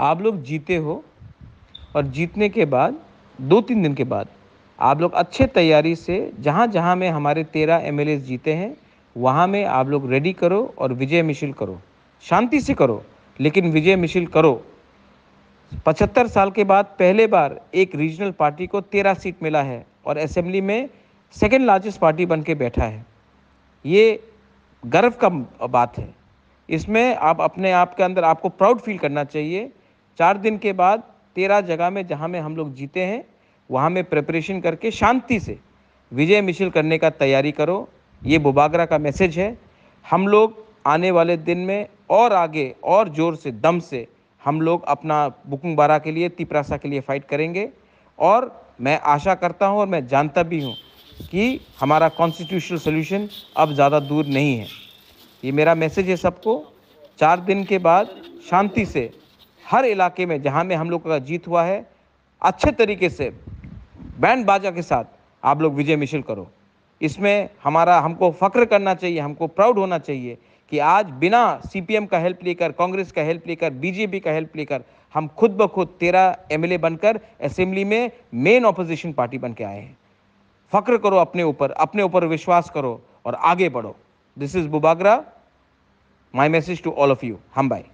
आप लोग जीते हो और जीतने के बाद दो तीन दिन के बाद आप लोग अच्छे तैयारी से जहाँ जहाँ में हमारे तेरह एम जीते हैं वहाँ में आप लोग रेडी करो और विजय मिशिल करो शांति से करो लेकिन विजय मिशिल करो पचहत्तर साल के बाद पहले बार एक रीजनल पार्टी को तेरह सीट मिला है और असेंबली में सेकेंड लार्जेस्ट पार्टी बन के बैठा है ये गर्व का बात है इसमें आप अपने आप के अंदर आपको प्राउड फील करना चाहिए चार दिन के बाद तेरह जगह में जहाँ में हम लोग जीते हैं वहाँ में प्रिपरेशन करके शांति से विजय मिशिल करने का तैयारी करो ये बुबागरा का मैसेज है हम लोग आने वाले दिन में और आगे और ज़ोर से दम से हम लोग अपना बुकिंग बारा के लिए तिपरासा के लिए फ़ाइट करेंगे और मैं आशा करता हूँ और मैं जानता भी हूँ कि हमारा कॉन्स्टिट्यूशनल सोल्यूशन अब ज़्यादा दूर नहीं है ये मेरा मैसेज है सबको चार दिन के बाद शांति से हर इलाके में जहाँ में हम लोग का जीत हुआ है अच्छे तरीके से बैंड बाजा के साथ आप लोग विजय मिशिल करो इसमें हमारा हमको फ़ख्र करना चाहिए हमको प्राउड होना चाहिए कि आज बिना सीपीएम का हेल्प लेकर कांग्रेस का हेल्प लेकर बीजेपी का हेल्प लेकर हम खुद ब खुद तेरह एम बनकर असेंबली में मेन ऑपोजिशन पार्टी बन के आए हैं फ़ख्र करो अपने ऊपर अपने ऊपर विश्वास करो और आगे बढ़ो दिस इज़ बुबागरा my message to all of you हम बाई